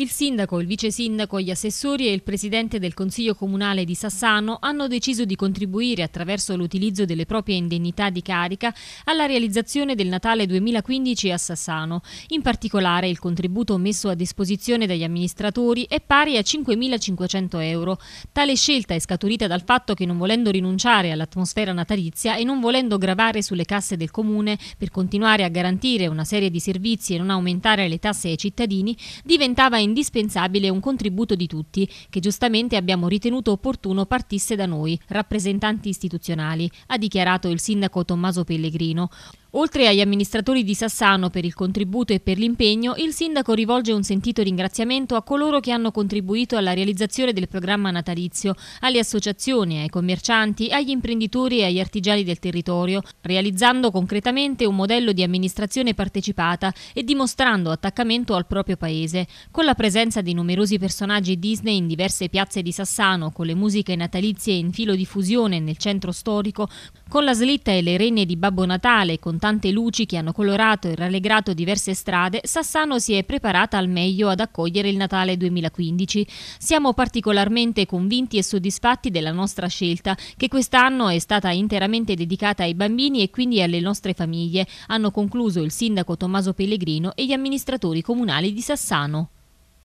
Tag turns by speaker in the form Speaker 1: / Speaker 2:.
Speaker 1: Il sindaco, il vice sindaco, gli assessori e il presidente del Consiglio Comunale di Sassano hanno deciso di contribuire attraverso l'utilizzo delle proprie indennità di carica alla realizzazione del Natale 2015 a Sassano. In particolare il contributo messo a disposizione dagli amministratori è pari a 5.500 euro. Tale scelta è scaturita dal fatto che non volendo rinunciare all'atmosfera natalizia e non volendo gravare sulle casse del Comune per continuare a garantire una serie di servizi e non aumentare le tasse ai cittadini, diventava in indispensabile un contributo di tutti, che giustamente abbiamo ritenuto opportuno partisse da noi, rappresentanti istituzionali, ha dichiarato il sindaco Tommaso Pellegrino. Oltre agli amministratori di Sassano per il contributo e per l'impegno, il sindaco rivolge un sentito ringraziamento a coloro che hanno contribuito alla realizzazione del programma natalizio, alle associazioni, ai commercianti, agli imprenditori e agli artigiani del territorio, realizzando concretamente un modello di amministrazione partecipata e dimostrando attaccamento al proprio paese. Con la presenza di numerosi personaggi Disney in diverse piazze di Sassano, con le musiche natalizie in filo di fusione nel centro storico, con la slitta e le renne di Babbo Natale, con tante luci che hanno colorato e rallegrato diverse strade, Sassano si è preparata al meglio ad accogliere il Natale 2015. Siamo particolarmente convinti e soddisfatti della nostra scelta, che quest'anno è stata interamente dedicata ai bambini e quindi alle nostre famiglie, hanno concluso il sindaco Tommaso Pellegrino e gli amministratori comunali di Sassano.